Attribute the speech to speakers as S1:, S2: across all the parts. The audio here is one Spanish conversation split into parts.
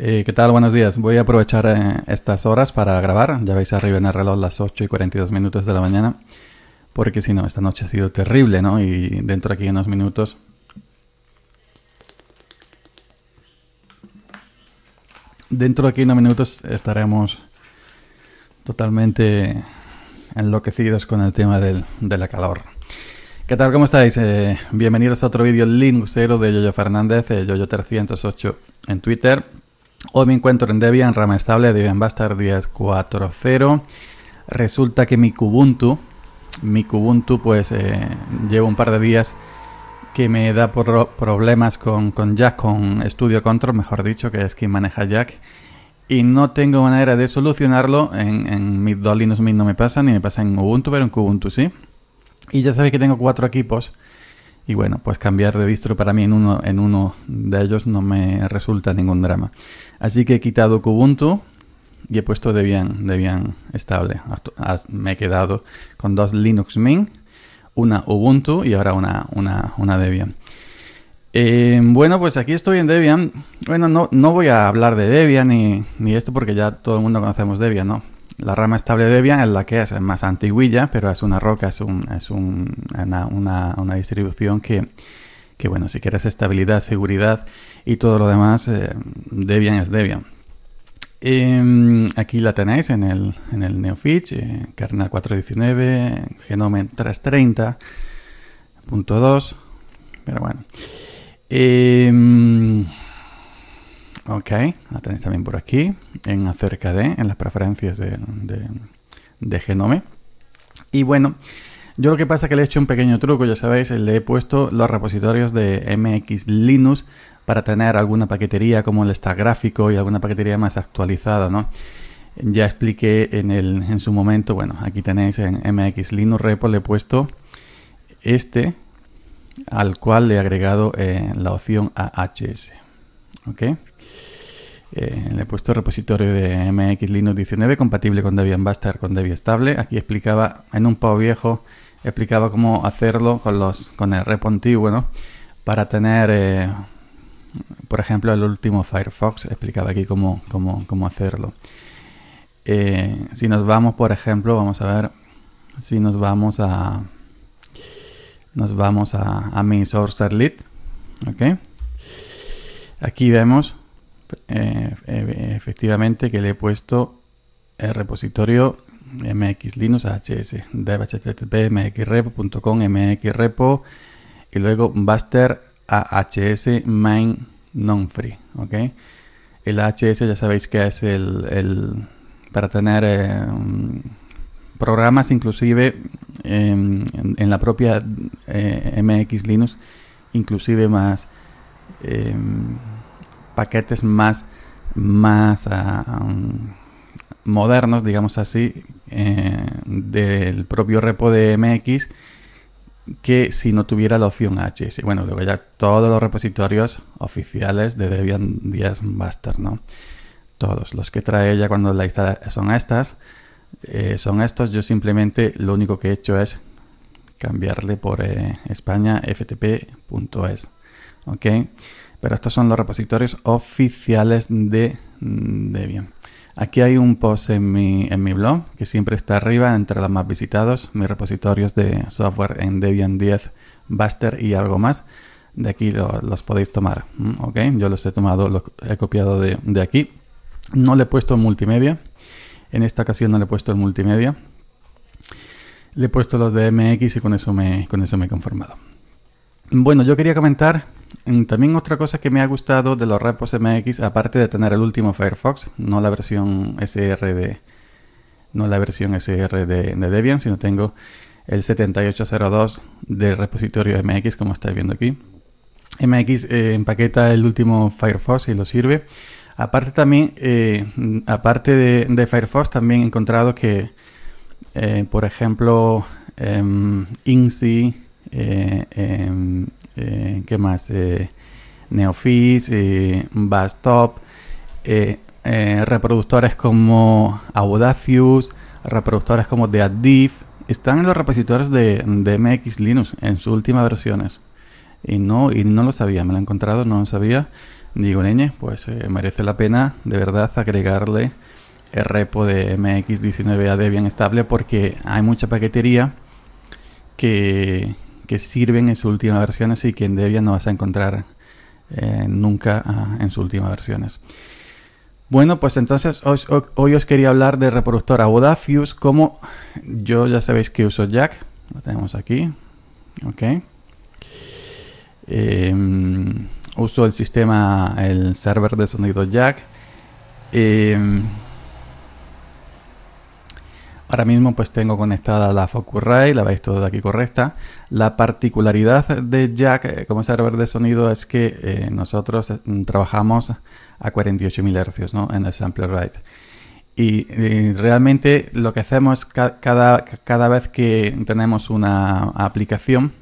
S1: Eh, ¿Qué tal? Buenos días. Voy a aprovechar eh, estas horas para grabar. Ya veis arriba en el reloj las 8 y 42 minutos de la mañana. Porque si no, esta noche ha sido terrible, ¿no? Y dentro aquí unos minutos... Dentro de aquí unos minutos estaremos totalmente enloquecidos con el tema del, de la calor. ¿Qué tal? ¿Cómo estáis? Eh, bienvenidos a otro vídeo Linuxero de Yoyo Fernández, Yoyo308 en Twitter. Hoy me encuentro en Debian, rama estable, Debian Bastard 4.0. Resulta que mi Kubuntu, mi Kubuntu pues eh, llevo un par de días que me da problemas con, Jack, con Studio Control, mejor dicho, que es quien maneja Jack. Y no tengo manera de solucionarlo. En, en mi Linux Mint no me pasa, ni me pasa en Ubuntu, pero en Kubuntu sí. Y ya sabéis que tengo cuatro equipos y bueno, pues cambiar de distro para mí en uno, en uno de ellos no me resulta ningún drama. Así que he quitado Kubuntu y he puesto Debian, Debian estable. Me he quedado con dos Linux Mint, una Ubuntu y ahora una, una, Debian. Em, bueno, pues aquí estoy en Debian. Bueno, no, no voy a hablar de Debian ni, ni esto porque ya todo el mundo conocemos Debian, ¿no? La rama estable Debian es la que es, más antiguilla, pero es una roca, es, una, distribución que, bueno, si quieres estabilidad, seguridad y todo lo demás, eh, Debian es Debian. Em, aquí la tenéis en el, en el Neofitch, eh, 419, genome 330.2, pero bueno. Em, Ok, la tenéis también por aquí, en acerca de, en las preferencias de, Genome. Y bueno, yo lo que pasa es que le he hecho un pequeño truco, ya sabéis, le he puesto los repositorios de MX Linux para tener alguna paquetería como el está gráfico y alguna paquetería más actualizada, Ya expliqué en, su momento, bueno, aquí tenéis en MX Linux Repo, le he puesto este, al cual le he agregado eh, la opción AHS. Eh, le he puesto repositorio de MX Linux 19 compatible con Debian Buster, con Debian estable. Aquí explicaba en un poco viejo, explicaba cómo hacerlo con, los, con el repo antiguo, Para tener, eh, por ejemplo, el último Firefox, explicaba aquí cómo, cómo, hacerlo. Eh, si nos vamos, por ejemplo, vamos a ver si nos vamos a nos vamos a, a mi source lead, ¿ok? Aquí vemos eh, eh, efectivamente que le he puesto el repositorio mxlinux hs mxrepo.com mxrepo y luego buster hs main non free ok el hs ya sabéis que es el, para tener eh, programas inclusive em, en, la propia mxlinux inclusive más Em, paquetes más, más ah, um, modernos, digamos así, eh, del propio repo de MX que si no tuviera la opción HS. Bueno, luego ya todos los repositorios oficiales de Debian Dias Buster, ¿no? Todos los que trae ella cuando la instala son estas, eh, son estos. Yo simplemente lo único que he hecho es cambiarle por eh, España ftp.es. ¿ok? Pero estos son los repositorios oficiales de mm, Debian. Aquí hay un post en mi, en mi blog que siempre está arriba entre los más visitados, mis repositorios de software en Debian 10, Buster y algo más. De aquí los podéis tomar, ¿ok? Yo los he tomado, los he copiado de, aquí. No le he puesto multimedia, en esta ocasión no le he puesto el multimedia. Le he puesto los de MX y con eso me, con eso me he conformado. Bueno, yo quería comentar Mm, también otra cosa que me ha gustado de los repos MX, aparte de tener el último Firefox, no la versión SR de, no la versión SR de, Debian, sino tengo el 7802 del repositorio MX, como estáis viendo aquí. MX eh, empaqueta el último Firefox y lo sirve. Aparte también, eh, mm, aparte de, Firefox, también he encontrado que, eh, por ejemplo, em, INSI, em, ¿Qué más? Eh, Neofis, eh, Bastop, eh, eh, reproductores como Audacious, reproductores como The están en los repositorios de, MX Linux en sus últimas versiones. Y no, y no lo sabía, me lo he encontrado, no lo sabía. Digo, leñe, pues merece la pena de verdad agregarle el repo de MX19AD bien estable porque hay mucha paquetería que, que sirven en sus últimas versiones y que en Debian no vas a encontrar eh, nunca ah, en sus últimas versiones. Bueno, pues entonces hoy, os quería hablar de reproductor Audacious, como yo ya sabéis que uso Jack, lo tenemos aquí, ok. Em, uso el sistema, el server de sonido Jack. Em, Ahora mismo pues tengo conectada la Focusrite, la veis toda aquí correcta. La particularidad de Jack eh, como servidor de sonido es que eh, nosotros eh, trabajamos a 48.000 Hz en el sampler rate. Y, realmente lo que hacemos cada, cada vez que tenemos una aplicación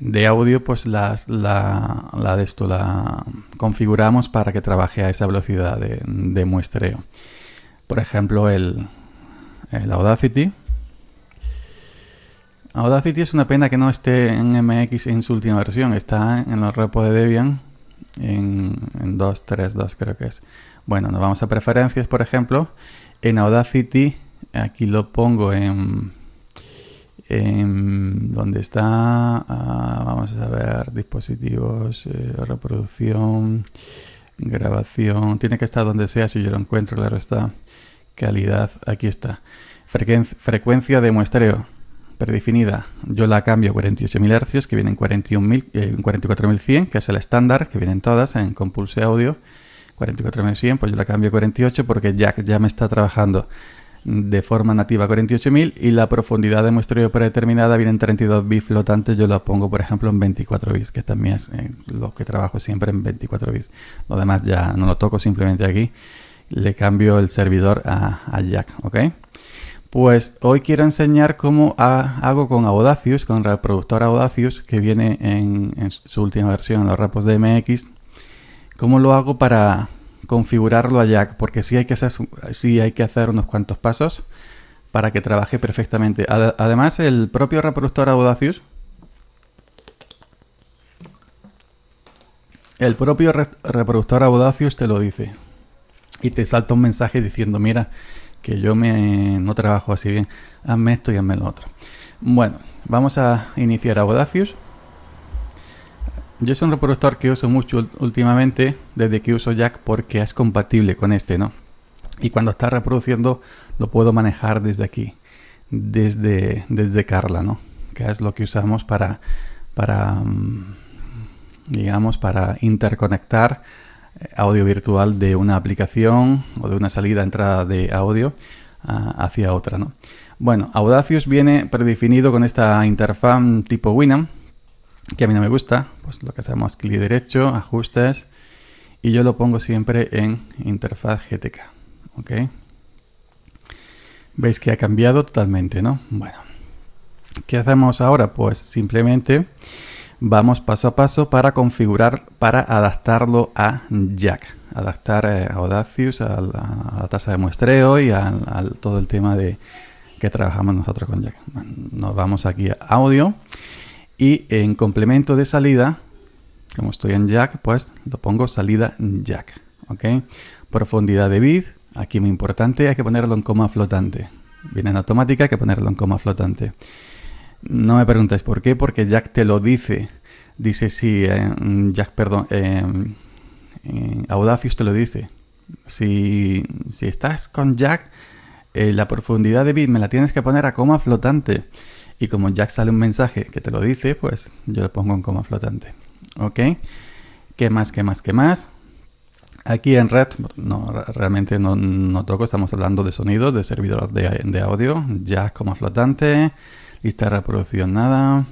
S1: de audio, pues la, de esto la configuramos para que trabaje a esa velocidad de muestreo. Por ejemplo, el, el eh, Audacity. Audacity es una pena que no esté en MX en su última versión. Está en los repos de Debian en, 2.3.2 creo que es. Bueno, nos vamos a preferencias, por ejemplo. En Audacity, aquí lo pongo en... en donde está... Ah, vamos a ver, dispositivos, eh, reproducción, grabación. Tiene que estar donde sea si yo lo encuentro, claro está calidad, aquí está. frecuencia de muestreo predefinida, yo la cambio a 48.000 Hz, que vienen 41.000, 44.100, eh, que es el estándar, que vienen todas en Compulse Audio. 44.100, pues yo la cambio a 48 porque Jack ya me está trabajando de forma nativa 48.000 y la profundidad de muestreo predeterminada viene en 32 bits flotantes, yo la pongo por ejemplo en 24 bits, que también es eh, lo que trabajo siempre en 24 bits. Lo demás ya no lo toco simplemente aquí le cambio el servidor a, Jack, ¿ok? Pues hoy quiero enseñar cómo hago con Audacious, con reproductor Audacious que viene en, su última versión, en los repos de MX, cómo lo hago para configurarlo a Jack, porque sí hay que hacer, que hacer unos cuantos pasos para que trabaje perfectamente. además, el propio reproductor Audacious, el propio reproductor Audacious te lo dice y te salta un mensaje diciendo, mira, que yo me, no trabajo así bien, hazme esto y hazme lo otro. Bueno, vamos a iniciar a Audacious. Yo es un reproductor que uso mucho últimamente desde que uso Jack porque es compatible con este, ¿no? Y cuando está reproduciendo lo puedo manejar desde aquí, desde, desde Carla, ¿no? Que es lo que usamos para, para mm, digamos, para interconectar audio virtual de una aplicación o de una salida, entrada de audio ah, hacia otra. ¿no? Bueno, Audacious viene predefinido con esta interfaz tipo Winamp, que a mí no me gusta, pues lo que hacemos clic derecho, ajustes, y yo lo pongo siempre en interfaz GTK. ¿ok? Veis que ha cambiado totalmente, ¿no? Bueno, ¿qué hacemos ahora? Pues simplemente Vamos paso a paso para configurar, para adaptarlo a Jack. Adaptar eh, a la, a la, tasa de muestreo y a, todo el tema de que trabajamos nosotros con Jack. Nos vamos aquí a audio y en complemento de salida, como estoy en Jack, pues lo pongo salida Jack. ¿ok? Profundidad de bit, aquí muy importante, hay que ponerlo en coma flotante. Viene en automática, hay que ponerlo en coma flotante. No me preguntéis por qué, porque Jack te lo dice. Dice, si. Eh, Jack, perdón, eh, eh Audacius te lo dice. Si, si estás con Jack, eh, la profundidad de bit me la tienes que poner a coma flotante. Y como Jack sale un mensaje que te lo dice, pues yo lo pongo en coma flotante. ¿Ok? ¿Qué más, qué más, qué más? Aquí en Red, no, realmente no, toco, estamos hablando de sonidos, de servidores de, de audio, Jack coma flotante, lista reproduccionada,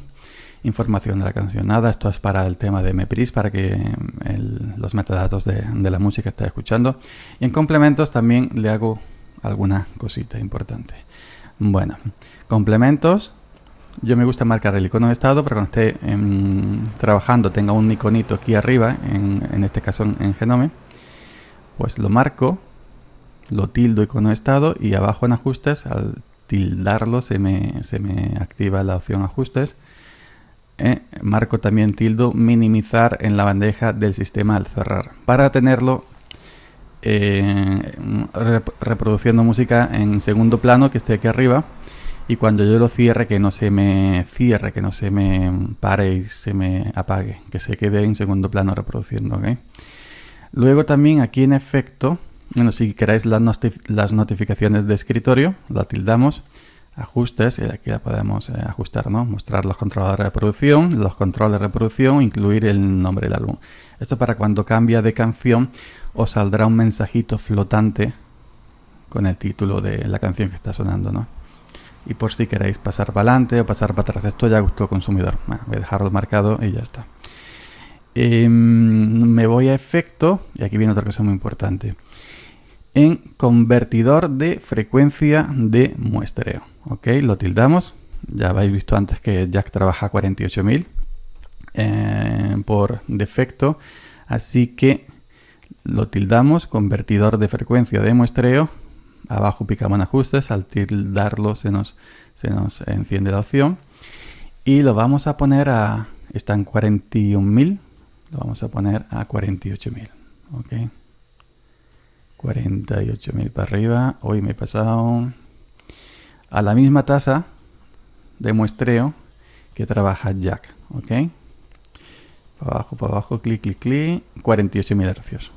S1: información de la canción nada. Esto es para el tema de Mepris, para que mm, los metadatos de, la música esté escuchando. Y en complementos también le hago alguna cosita importante. Bueno, complementos. Yo me gusta marcar el icono de estado para cuando esté em, trabajando tenga un iconito aquí arriba, en, en este caso en Genome. Pues lo marco, lo tildo icono de estado y abajo en ajustes al tildarlo se me, se me activa la opción ajustes. Eh, marco también tildo minimizar en la bandeja del sistema al cerrar para tenerlo eh, reproduciendo música en segundo plano que esté aquí arriba y cuando yo lo cierre que no se me cierre, que no se me pare y se me apague, que se quede en segundo plano reproduciendo. Luego también aquí en efecto bueno, si queréis las, las notificaciones de escritorio, la tildamos ajustes, y aquí la podemos eh, ajustar, ¿no? Mostrar los controles de reproducción, los controles de reproducción, incluir el nombre del álbum. Esto para cuando cambia de canción os saldrá un mensajito flotante con el título de la canción que está sonando, ¿no? Y por si queréis pasar para adelante o pasar para atrás, esto ya gustó consumidor. voy a dejarlo marcado y ya está. Em, me voy a efecto y aquí viene otra cosa muy importante en convertidor de frecuencia de muestreo. ¿Ok? Lo tildamos. Ya habéis visto antes que Jack trabaja 48.000 eh, por defecto. Así que lo tildamos, convertidor de frecuencia de muestreo. Abajo picamos ajustes, al tildarlo se nos, se nos enciende la opción. Y lo vamos a poner a... está en 41.000, lo vamos a poner a 48.000. ¿ok? 48.000 para arriba. Hoy me he pasado a la misma tasa de muestreo que trabaja Jack. ¿Ok? Para abajo, para abajo, clic, clic, clic. 48.000 hercios.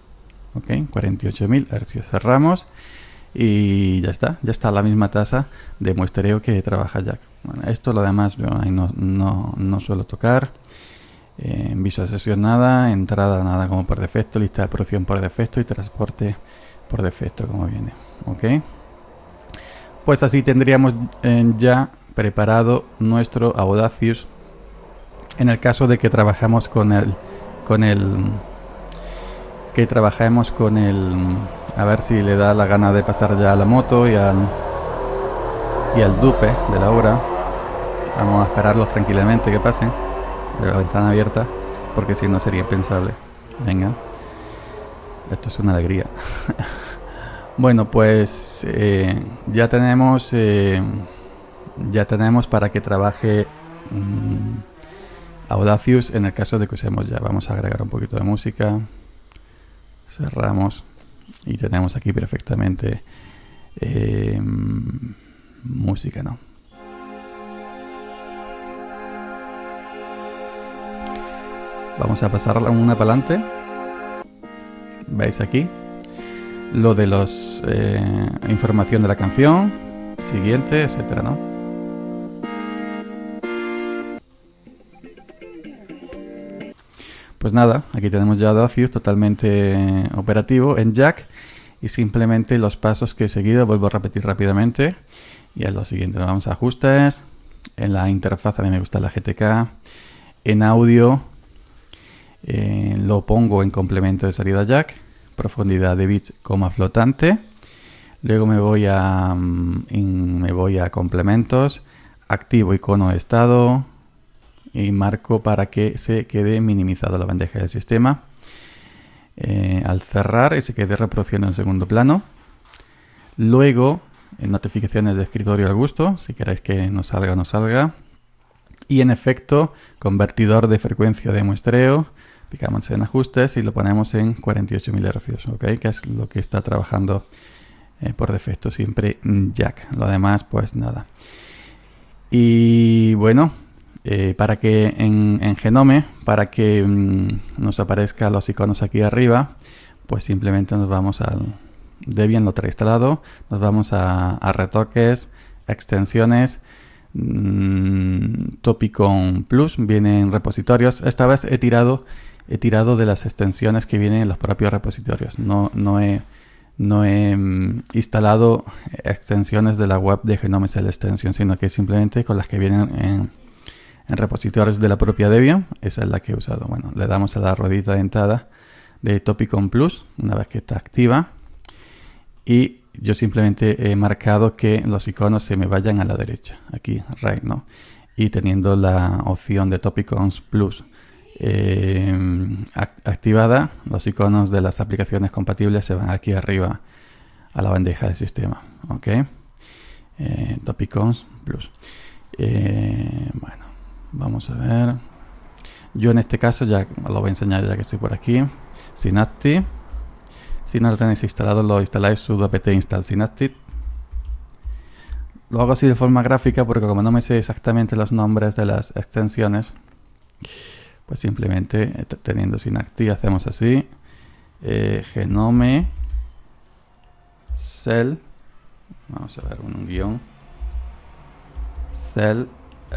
S1: ¿Ok? 48.000 hercios. Cerramos y ya está. Ya está la misma tasa de muestreo que trabaja Jack. esto lo demás no, no suelo tocar visa sesionada, entrada nada como por defecto, lista de producción por defecto y transporte por defecto como viene. ¿Ok? Pues así tendríamos eh, ya preparado nuestro audacius en el caso de que trabajamos con el... con el... que trabajemos con el... a ver si le da la gana de pasar ya a la moto y al... y al dupe de la obra. Vamos a esperarlos tranquilamente que pasen. de La ventana abierta porque si no sería impensable. Venga, esto es una alegría. bueno, pues eh, ya tenemos, eh, ya tenemos para que trabaje mm, Audacius en el caso de que usemos ya. Vamos a agregar un poquito de música. Cerramos y tenemos aquí perfectamente eh, mm, música, ¿no? Vamos a pasar una para adelante. Veis aquí lo de los eh, información de la canción, siguiente, etcétera, Pues nada, aquí tenemos ya Docius totalmente operativo en Jack y simplemente los pasos que he seguido, vuelvo a repetir rápidamente y es lo siguiente, vamos a ajustes, en la interfaz a mí me gusta la GTK, en audio eh, lo pongo en complemento de salida jack, profundidad de bits, coma flotante. Luego me voy a, mm, me voy a complementos, activo icono de estado y marco para que se quede minimizada la bandeja del sistema. Eh, al cerrar y se quede reproduciendo en segundo plano. Luego, en notificaciones de escritorio al gusto, si queréis que no salga, no salga. Y en efecto, convertidor de frecuencia de muestreo, Picamos en ajustes y lo ponemos en 48.000 hercios, Que es lo que está trabajando eh, por defecto siempre Jack. Lo demás, pues nada. Y bueno, eh, para que en, Genome, para que mm, nos aparezcan los iconos aquí arriba, pues simplemente nos vamos al Debian, lo trae instalado, nos vamos a, retoques, extensiones, mm, Topicon Plus, vienen repositorios. Esta vez he tirado he tirado de las extensiones que vienen en los propios repositorios. No, no he, no he mm, instalado extensiones de la web de Genome la extensión, sino que simplemente con las que vienen en, repositorios de la propia Debian, esa es la que he usado. Bueno, le damos a la ruedita entrada de Topicon Plus una vez que está activa y yo simplemente he marcado que los iconos se me vayan a la derecha, aquí, right, ¿no? Y teniendo la opción de Topicons Plus eh, activada, los iconos de las aplicaciones compatibles se van aquí arriba a la bandeja del sistema. ¿ok? Eh, Plus. Eh, bueno, vamos a ver. Yo en este caso ya lo voy a enseñar ya que estoy por aquí. Synaptic. Si no lo tenéis instalado, lo instaláis sudo apt install synaptic. Lo hago así de forma gráfica porque como no me sé exactamente los nombres de las extensiones, pues simplemente eh, teniendo sin synacti hacemos así. Eh, genome cell. Vamos a ver un guión. Cell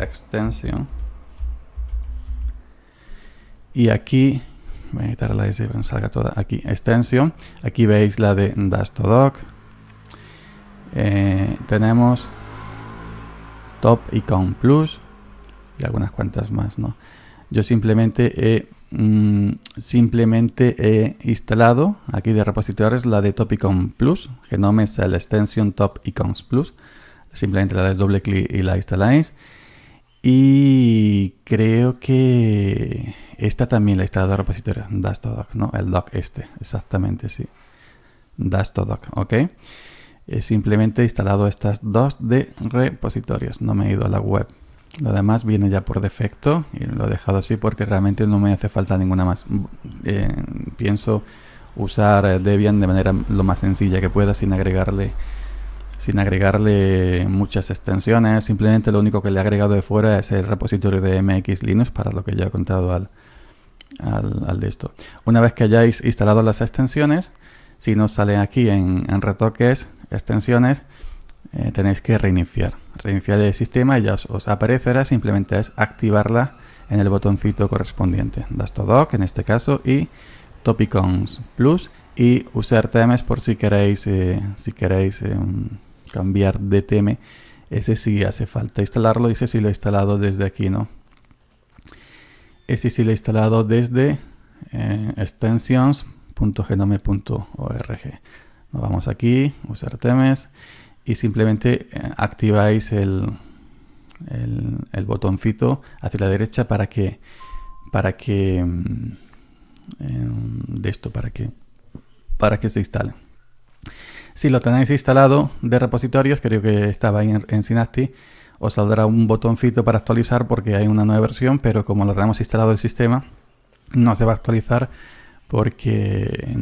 S1: extension. Y aquí voy a quitar la S que salga toda aquí, extension. Aquí veis la de Dastodoc. Eh, tenemos Top Icon Plus y algunas cuantas más, ¿no? Yo simplemente he, mm, simplemente he instalado aquí de repositorios la de Topicon Plus, no me el extension Top Icons Plus. Simplemente la de doble clic y la instaláis. Y creo que esta también la he instalado de repositorio, Dastodoc, ¿no? El doc este, exactamente, sí. Dastodoc, ¿ok? He simplemente instalado estas dos de repositorios, no me he ido a la web. Lo demás viene ya por defecto y lo he dejado así porque realmente no me hace falta ninguna más. Mm, eh, pienso usar eh, Debian de manera lo más sencilla que pueda sin agregarle sin agregarle muchas extensiones. Simplemente lo único que le he agregado de fuera es el repositorio de MX Linux para lo que ya he contado al, al, de esto. Una vez que hayáis instalado las extensiones, si nos sale aquí en retoques, extensiones, eh, tenéis que reiniciar. Reiniciar el sistema y ya os, aparecerá, simplemente es activarla en el botoncito correspondiente. Dastodoc en este caso y Topicons Plus y usar temas por si queréis, eh, si queréis eh, cambiar de tema. Ese sí hace falta instalarlo, ese sí lo he instalado desde aquí, ¿no? Ese sí lo he instalado desde extensions.genome.org. Nos vamos aquí, usar temas y simplemente eh, activáis el, el, botoncito hacia la derecha para que para mm, eh, de esto para que para que se instale si lo tenéis instalado de repositorios creo que estaba en, en Synaptic os saldrá un botoncito para actualizar porque hay una nueva versión pero como lo tenemos instalado el sistema no se va a actualizar porque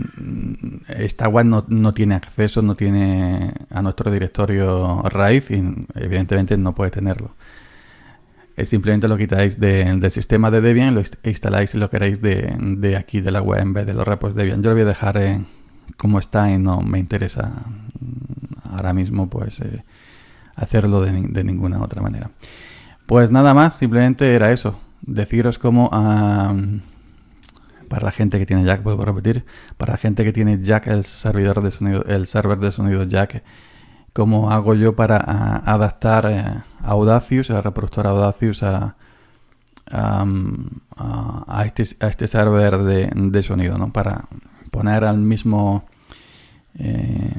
S1: esta web no, tiene acceso, no tiene a nuestro directorio raíz y evidentemente no puede tenerlo. Simplemente lo quitáis del sistema de Debian, lo instaláis si lo queréis de, aquí de la web en vez de los repos de Debian. Yo lo voy a dejar eh, como está y no me interesa mm, ahora mismo pues eh, hacerlo de, ninguna otra manera. Pues nada más, simplemente era eso. Deciros cómo para la gente que tiene jack, vuelvo repetir, para la gente que tiene jack el servidor de sonido, el server de sonido jack, cómo hago yo para ah, adaptar Audacius, eh, Audacious, el reproductor Audacius mm, este, a, este, server de, sonido, ¿no? Para poner al mismo, eh,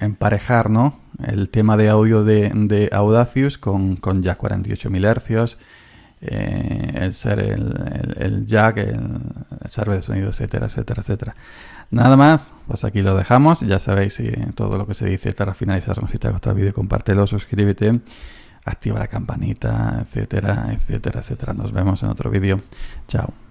S1: emparejar, ¿no? El tema de audio de, Audacius con, con Jack 48000 Hz. Eh, el, ser, el, jack, el, server de sonido, etcétera, etcétera, etcétera. Nada más, pues aquí lo dejamos. Ya sabéis todo lo que se dice para finalizar. Si te ha gustado el vídeo, compártelo, suscríbete, activa la campanita, etcétera, etcétera, etcétera. Nos vemos en otro vídeo. Chao.